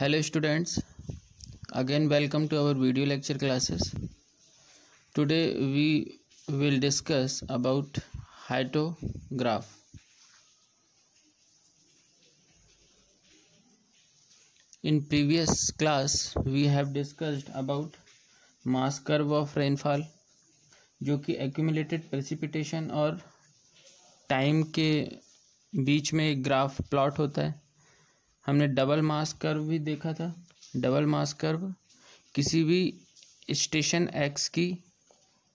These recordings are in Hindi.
Hello students again welcome to our video lecture classes today we will discuss about hyetograph in previous class we have discussed about mass curve of rainfall जो कि एक्यूमुलेटेड प्रेसिपिटेशन और टाइम के बीच में एक ग्राफ प्लॉट होता है हमने डबल मास कर्व भी देखा था डबल मास कर्व किसी भी स्टेशन एक्स की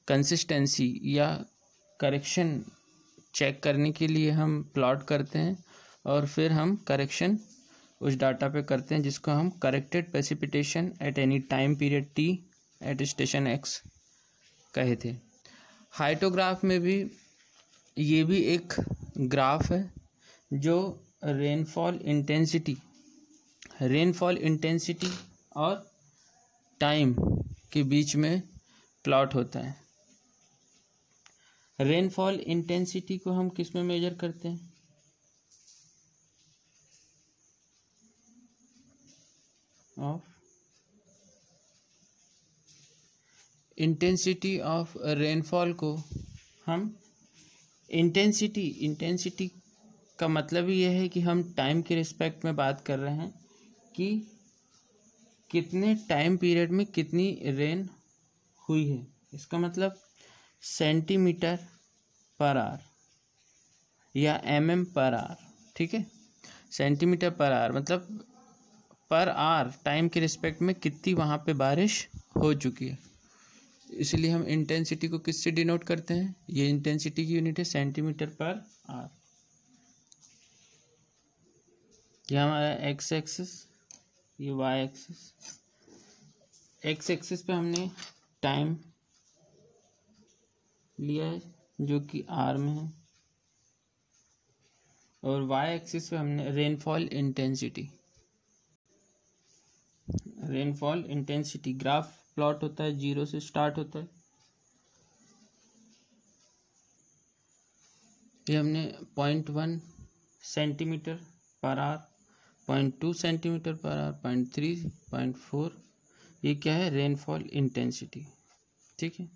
कंसिस्टेंसी या करेक्शन चेक करने के लिए हम प्लॉट करते हैं और फिर हम करेक्शन उस डाटा पे करते हैं जिसको हम corrected precipitation at any time period T at station X कहे थे हाइटोग्राफ में भी ये भी एक ग्राफ है जो रेनफॉल इंटेंसिटी रेनफॉल इंटेंसिटी और टाइम के बीच में प्लॉट होता है रेनफॉल इंटेंसिटी को हम किस में मेजर करते हैं ऑफ इंटेंसिटी ऑफ रेनफॉल को हम इंटेंसिटी इंटेंसिटी का मतलब ये है कि हम टाइम के रिस्पेक्ट में बात कर रहे हैं कि कितने टाइम पीरियड में कितनी रेन हुई है इसका मतलब सेंटीमीटर पर आर या एम एम पर आर ठीक है सेंटीमीटर पर आर मतलब पर आर टाइम के रिस्पेक्ट में कितनी वहाँ पे बारिश हो चुकी है इसलिए हम इंटेंसिटी को किससे डिनोट करते हैं ये इंटेंसिटी की यूनिट है सेंटीमीटर पर आर ये हमारा एक्स एक्सिस ये वाई एक्सिस एक्स एक्सिस पे हमने टाइम लिया है जो कि आर में है और वाई एक्सिस पे हमने rainfall intensity rainfall intensity graph plot होता है जीरो से स्टार्ट होता है ये हमने point one centimetre per hour point two centimetre per hour point three point four ये क्या है रेनफॉल इंटेंसिटी ठीक है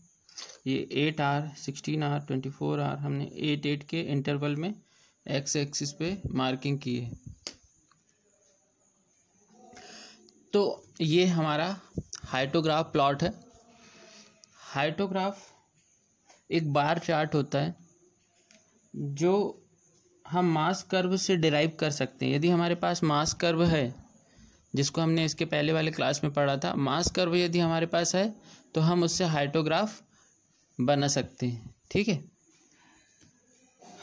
ये eight hour sixteen hour twenty four hour हमने एट एट के इंटरवल में एक्स एक्सिस पे मार्किंग की है तो ये हमारा हाइटोग्राफ प्लॉट है हाइटोग्राफ एक बार चार्ट होता है जो हम मास कर्व से डिराइव कर सकते हैं यदि हमारे पास मास कर्व है जिसको हमने इसके पहले वाले क्लास में पढ़ा था मास कर्व यदि हमारे पास है तो हम उससे हाइटोग्राफ बना सकते हैं ठीक है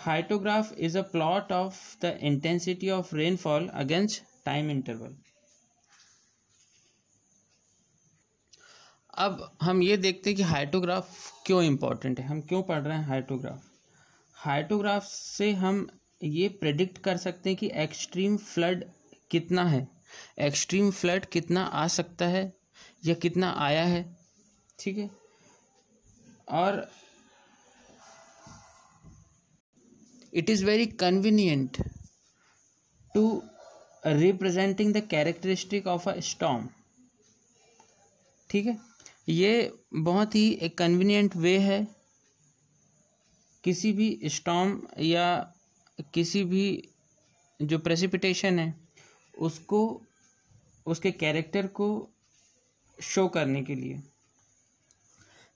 hyetograph is a plot of the intensity of rainfall against time interval अब हम ये देखते हैं कि हाइटोग्राफ क्यों इंपॉर्टेंट है हम क्यों पढ़ रहे हैं हाइटोग्राफ हाइटोग्राफ से हम ये प्रेडिक्ट कर सकते हैं कि एक्सट्रीम फ्लड कितना है एक्सट्रीम फ्लड कितना आ सकता है या कितना आया है ठीक है और it is very convenient to representing the characteristic of a storm ठीक है ये बहुत ही एक कन्वीनियंट वे है किसी भी स्टॉम या किसी भी जो प्रेसिपिटेशन है उसको उसके कैरेक्टर को शो करने के लिए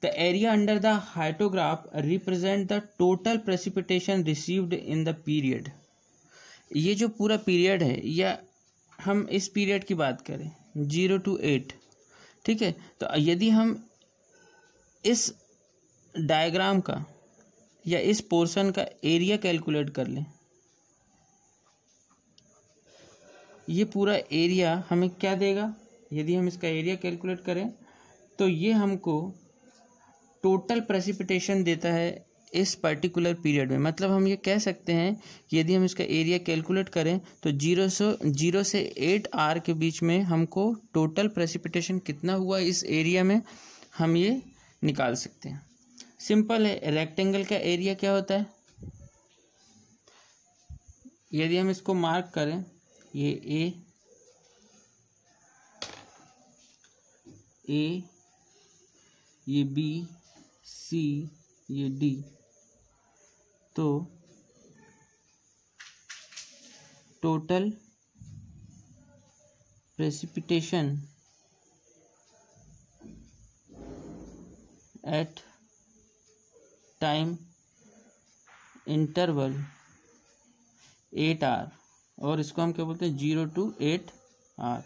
the area under the hyetograph represent the total precipitation received in the period ये जो पूरा पीरियड है या हम इस पीरियड की बात करें जीरो टू एट ठीक है तो यदि हम इस डायग्राम का या इस पोर्शन का एरिया कैलकुलेट कर लें ये पूरा एरिया हमें क्या देगा यदि हम इसका एरिया कैलकुलेट करें तो ये हमको टोटल प्रेसिपिटेशन देता है इस पर्टिकुलर पीरियड में मतलब हम ये कह सकते हैं कि यदि हम इसका एरिया कैलकुलेट करें तो जीरो से जीरो से एट आर के बीच में हमको टोटल प्रेसिपिटेशन कितना हुआ इस एरिया में हम ये निकाल सकते हैं सिंपल है रेक्टेंगल का एरिया क्या होता है यदि हम इसको मार्क करें ये ए ए ये बी सी ये डी तो total precipitation at time interval eight hour और इसको हम क्या बोलते हैं जीरो टू एट आर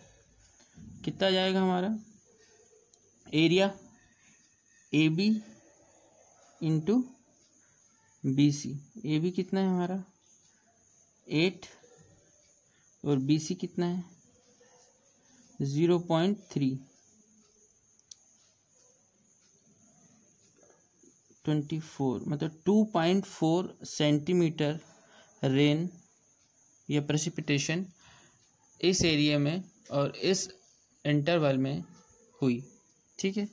कितना जाएगा हमारा area A B into B C A B कितना है हमारा एट और बी सी कितना है zero point three twenty four मतलब two point four centimetre rain ये प्रेसिपिटेशन इस एरिया में और इस इंटरवल में हुई ठीक है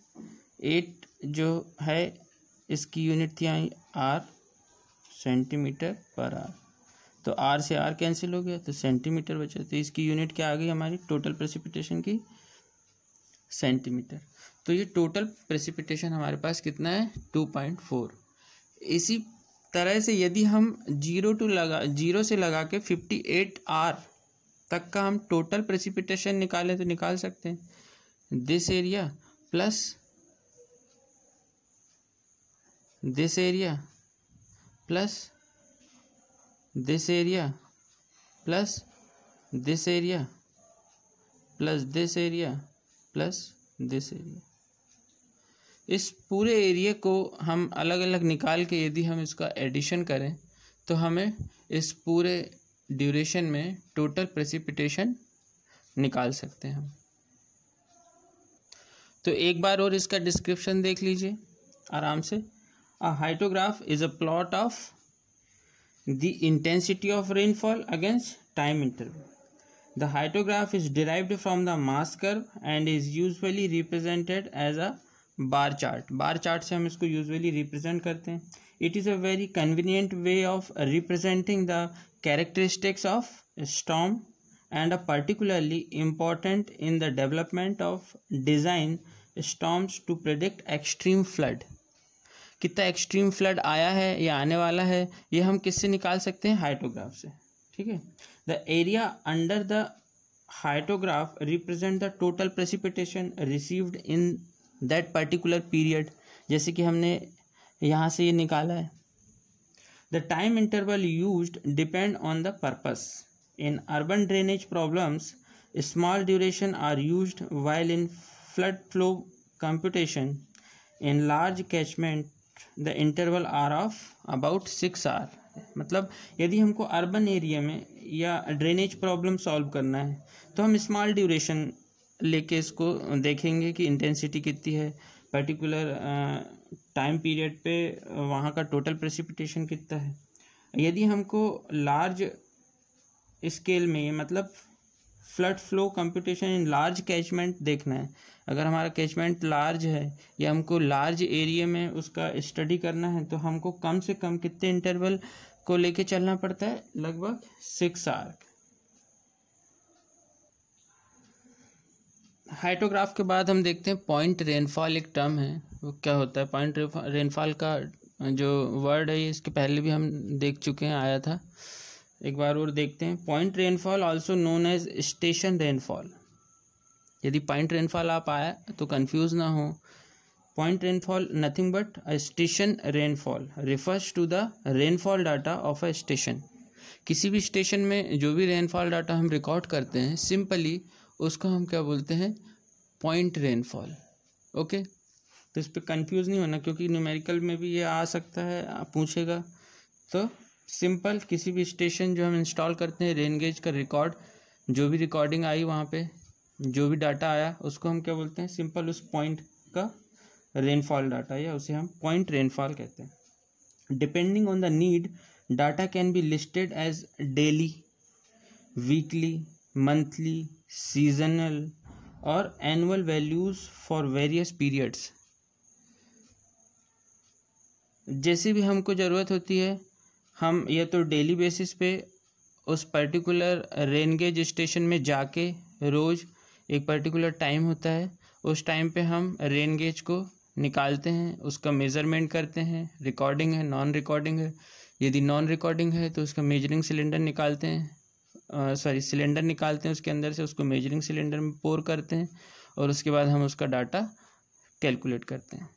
एट जो है इसकी यूनिट थी आई आर सेंटीमीटर पर आर तो आर से आर कैंसिल हो गया तो सेंटीमीटर बचा तो इसकी यूनिट क्या आ गई हमारी टोटल प्रेसिपिटेशन की सेंटीमीटर तो ये टोटल प्रेसिपिटेशन हमारे पास कितना है टू पॉइंट फोर इसी तरह से यदि हम जीरो टू लगा जीरो से लगा के फिफ्टी एट आर तक का हम टोटल प्रेसिपिटेशन निकालें तो निकाल सकते हैं this area plus this area plus this area plus this area plus this area plus this area इस पूरे एरिया को हम अलग अलग निकाल के यदि हम इसका एडिशन करें तो हमें इस पूरे ड्यूरेशन में टोटल प्रेसिपिटेशन निकाल सकते हैं हम तो एक बार और इसका डिस्क्रिप्शन देख लीजिए आराम से a hyetograph is a plot of the intensity of rainfall against time interval. The hyetograph is derived from the mass curve and is usually represented as a bar chart bar chart से हम इसको यूजुअली रिप्रेजेंट करते हैं it is a very convenient way of representing the characteristics of storm and a particularly important in the development of design storms to predict extreme flood कितना एक्सट्रीम फ्लड आया है या आने वाला है ये हम किससे निकाल सकते हैं हाइटोग्राफ से ठीक है the area under the hyetograph represent the total precipitation received in that particular period जैसे कि हमने यहाँ से ये निकाला है the time interval use depend on the purpose in urban drainage problems small duration are use while in flood flow computation in large catchment the interval are of about six hour मतलब यदि हमको अर्बन एरिया में या ड्रेनेज प्रॉब्लम सॉल्व करना है तो हम स्मॉल ड्यूरेशन लेके इसको देखेंगे कि इंटेंसिटी कितनी है पर्टिकुलर टाइम पीरियड पे वहाँ का टोटल प्रेसिपिटेशन कितना है यदि हमको लार्ज स्केल में मतलब flood flow computation in large catchment देखना है अगर हमारा कैचमेंट लार्ज है या हमको लार्ज एरिया में उसका स्टडी करना है तो हमको कम से कम कितने इंटरवल को लेके चलना पड़ता है लगभग सिक्स आर्क हाइटोग्राफ के बाद हम देखते हैं पॉइंट रेनफॉल एक टर्म है वो क्या होता है पॉइंट रेनफॉल का जो वर्ड है इसके पहले भी हम देख चुके हैं आया था एक बार और देखते हैं point rainfall also known as station rainfall यदि पॉइंट रेनफॉल आप आया तो कंफ्यूज ना हो point rainfall nothing but a station rainfall refers to the rainfall data of a station किसी भी स्टेशन में जो भी रेनफॉल डाटा हम रिकॉर्ड करते हैं सिंपली उसको हम क्या बोलते हैं पॉइंट रेनफॉल ओके तो इस पर कन्फ्यूज़ नहीं होना क्योंकि न्यूमेरिकल में भी ये आ सकता है आप पूछेगा तो सिंपल किसी भी स्टेशन जो हम इंस्टॉल करते हैं रेन गेज का रिकॉर्ड जो भी रिकॉर्डिंग आई वहाँ पे जो भी डाटा आया उसको हम क्या बोलते हैं सिंपल उस पॉइंट का रेनफॉल डाटा या उसे हम पॉइंट रेनफॉल कहते हैं depending on the need data can be listed as daily weekly monthly seasonal और annual values for various periods जैसे भी हमको ज़रूरत होती है हम या तो डेली बेसिस पे उस पर्टिकुलर रेनगेज स्टेशन में जाके रोज़ एक पर्टिकुलर टाइम होता है उस टाइम पे हम रेन गेज को निकालते हैं उसका मेज़रमेंट करते हैं रिकॉर्डिंग है नॉन रिकॉर्डिंग है यदि नॉन रिकॉर्डिंग है तो उसका मेजरिंग सिलेंडर निकालते हैं सॉरी सिलेंडर निकालते हैं उसके अंदर से उसको मेजरिंग सिलेंडर में पोर करते हैं और उसके बाद हम उसका डाटा कैलकुलेट करते हैं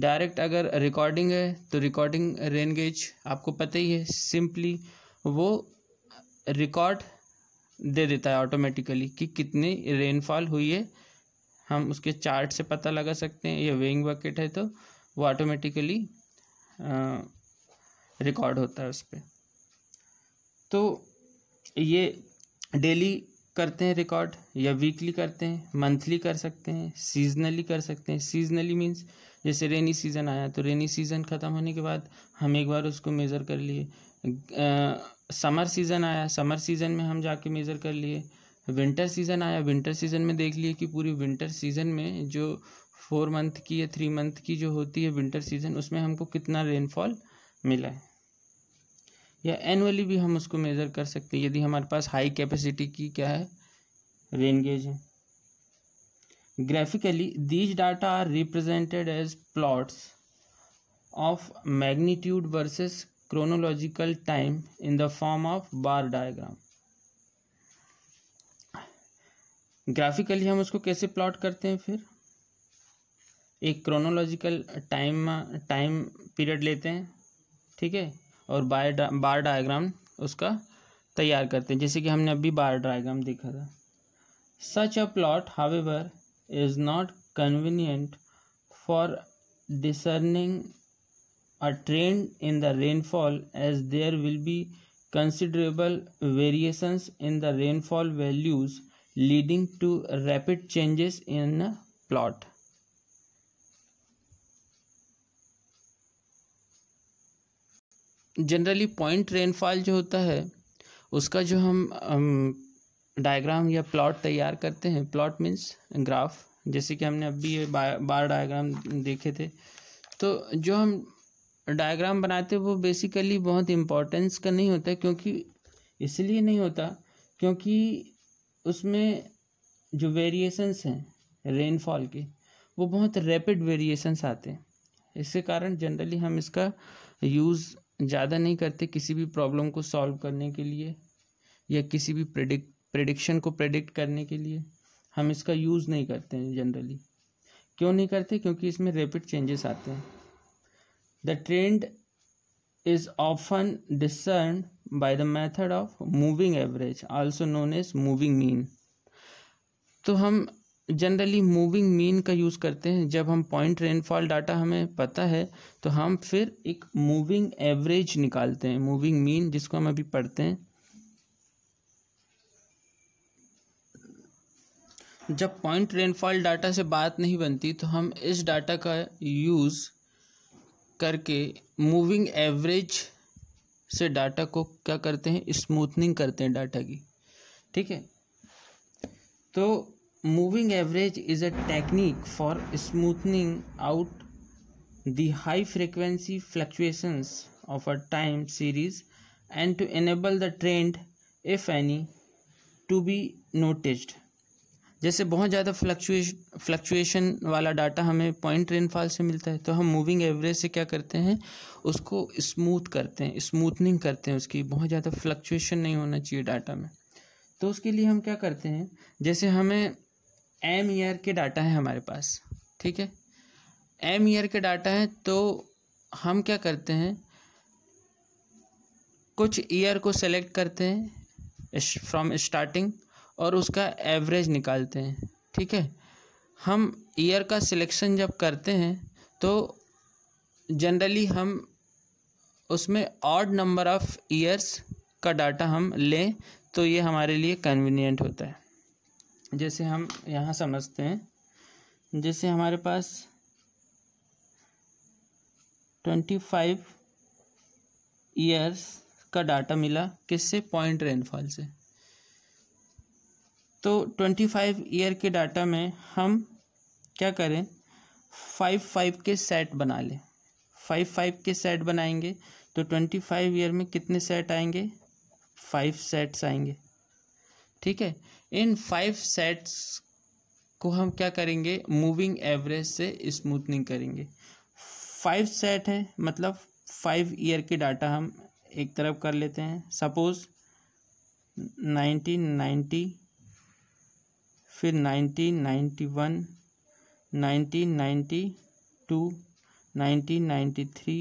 डायरेक्ट अगर रिकॉर्डिंग है तो रिकॉर्डिंग रेनगेज आपको पता ही है सिंपली वो रिकॉर्ड दे देता है ऑटोमेटिकली कि कितनी रेनफॉल हुई है हम उसके चार्ट से पता लगा सकते हैं या वेइंग बकेट है तो वो ऑटोमेटिकली रिकॉर्ड होता है उस पर तो ये डेली करते हैं रिकॉर्ड या वीकली करते हैं मंथली कर सकते हैं सीजनली कर सकते हैं सीजनली मीन्स जैसे रेनी सीज़न आया तो रेनी सीज़न ख़त्म होने के बाद हम एक बार उसको मेज़र कर लिए समर सीज़न आया समर सीज़न में हम जाके मेज़र कर लिए विंटर सीज़न आया विंटर सीज़न में देख लिए कि पूरी विंटर सीज़न में जो फोर मंथ की या थ्री मंथ की जो होती है विंटर सीज़न उसमें हमको कितना रेनफॉल मिला है या एनुअली भी हम उसको मेजर कर सकते हैं यदि हमारे पास हाई कैपेसिटी की क्या है रेनगेज है graphically these data are represented as plots of magnitude versus chronological time in the form of bar diagram graphically हम उसको कैसे प्लॉट करते हैं फिर एक क्रोनोलॉजिकल टाइम टाइम पीरियड लेते हैं ठीक है और बाय बार डायग्राम उसका तैयार करते हैं जैसे कि हमने अभी बार डायग्राम देखा था such a plot however is not convenient for discerning a trend in the rainfall as there will be considerable variations in the rainfall values leading to rapid changes in plot generally point rainfall जो होता है उसका जो हम, डायग्राम या प्लॉट तैयार करते हैं प्लॉट मीन्स ग्राफ जैसे कि हमने अभी ये बार, बार डायग्राम देखे थे तो जो हम डायग्राम बनाते हैं वो बेसिकली बहुत इम्पोर्टेंस का नहीं होता क्योंकि इसलिए नहीं होता क्योंकि उसमें जो वेरिएशंस हैं रेनफॉल के वो बहुत रैपिड वेरिएशंस आते हैं इसके कारण जनरली हम इसका यूज़ ज़्यादा नहीं करते किसी भी प्रॉब्लम को सॉल्व करने के लिए या किसी भी प्रडिक प्रडिक्शन को प्रडिक्ट करने के लिए हम इसका यूज़ नहीं करते हैं जनरली क्यों नहीं करते क्योंकि इसमें रैपिड चेंजेस आते हैं the trend is often discern by the method of moving average also known as moving mean तो हम जनरली मूविंग मीन का यूज़ करते हैं जब हम पॉइंट रेनफॉल डाटा हमें पता है तो हम फिर एक मूविंग एवरेज निकालते हैं मूविंग मीन जिसको हम अभी पढ़ते हैं जब पॉइंट रेनफॉल डाटा से बात नहीं बनती तो हम इस डाटा का यूज़ करके मूविंग एवरेज से डाटा को क्या करते हैं स्मूथनिंग करते हैं डाटा की ठीक है तो moving average is a technique for smoothening out the high frequency fluctuations of a time series and to enable the trend if any to be noticed जैसे बहुत ज़्यादा फ्लक्चुएशन फ्लक्चुएशन वाला डाटा हमें पॉइंट रेनफॉल से मिलता है तो हम मूविंग एवरेज से क्या करते हैं उसको स्मूथ करते हैं स्मूथनिंग करते हैं उसकी बहुत ज़्यादा फ्लक्चुएशन नहीं होना चाहिए डाटा में तो उसके लिए हम क्या करते हैं जैसे हमें एम ईयर के डाटा है हमारे पास ठीक है एम ईयर के डाटा है तो हम क्या करते हैं कुछ ईयर को सेलेक्ट करते हैं फ्रॉम स्टार्टिंग और उसका एवरेज निकालते हैं ठीक है हम ईयर का सिलेक्शन जब करते हैं तो जनरली हम उसमें ऑड नंबर ऑफ़ ईयर्स का डाटा हम लें तो ये हमारे लिए कन्वीनियंट होता है जैसे हम यहाँ समझते हैं जैसे हमारे पास ट्वेंटी फाइव ईयर्स का डाटा मिला किससे पॉइंट रेनफॉल से तो ट्वेंटी फाइव ईयर के डाटा में हम क्या करें फाइव फाइव के सेट बना लें फाइव फाइव के सेट बनाएंगे तो ट्वेंटी फाइव ईयर में कितने सेट आएंगे फाइव सेट्स आएंगे ठीक है इन फाइव सेट्स को हम क्या करेंगे मूविंग एवरेज से स्मूथनिंग करेंगे फाइव सेट है मतलब फाइव ईयर के डाटा हम एक तरफ कर लेते हैं सपोज नाइनटीन नाइन्टी फिर nineteen ninety one nineteen ninety two nineteen ninety three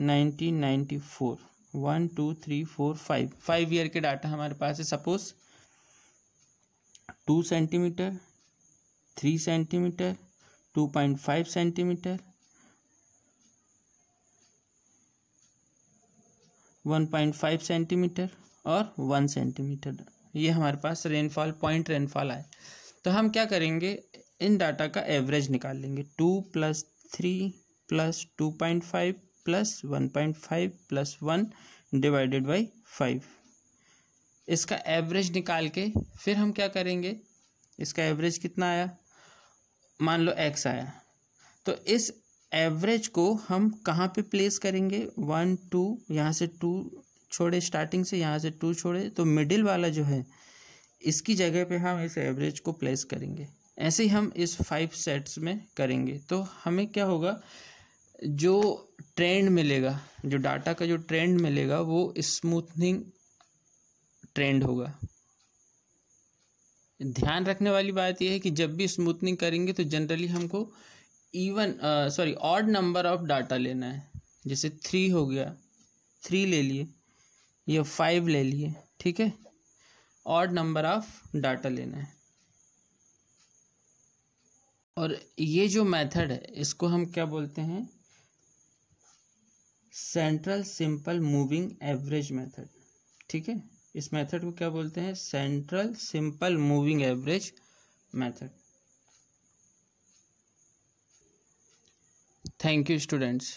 nineteen ninety four one two three four five five year के डाटा हमारे पास है suppose two centimetre three centimetre two point five centimetre one point five centimetre और वन सेंटीमीटर ये हमारे पास रेनफॉल पॉइंट रेनफॉल आए तो हम क्या करेंगे इन डाटा का एवरेज निकाल लेंगे two plus three plus two point five plus one point five plus one divided by five इसका एवरेज निकाल के फिर हम क्या करेंगे इसका एवरेज कितना आया मान लो एक्स आया तो इस एवरेज को हम कहाँ पे प्लेस करेंगे वन टू यहाँ से टू छोड़े स्टार्टिंग से यहाँ से टू छोड़े तो मिडिल वाला जो है इसकी जगह पे हम इस एवरेज को प्लेस करेंगे ऐसे ही हम इस फाइव सेट्स में करेंगे तो हमें क्या होगा जो ट्रेंड मिलेगा जो डाटा का जो ट्रेंड मिलेगा वो स्मूथनिंग ट्रेंड होगा ध्यान रखने वाली बात यह है कि जब भी स्मूथनिंग करेंगे तो जनरली हमको even sorry odd number of data लेना है जैसे थ्री हो गया थ्री ले लिए या फाइव ले लिए ठीक है ऑड नंबर ऑफ डाटा लेना है और ये जो मेथड है इसको हम क्या बोलते हैं central simple moving average method ठीक है इस मेथड को क्या बोलते हैं central simple moving average method thank you students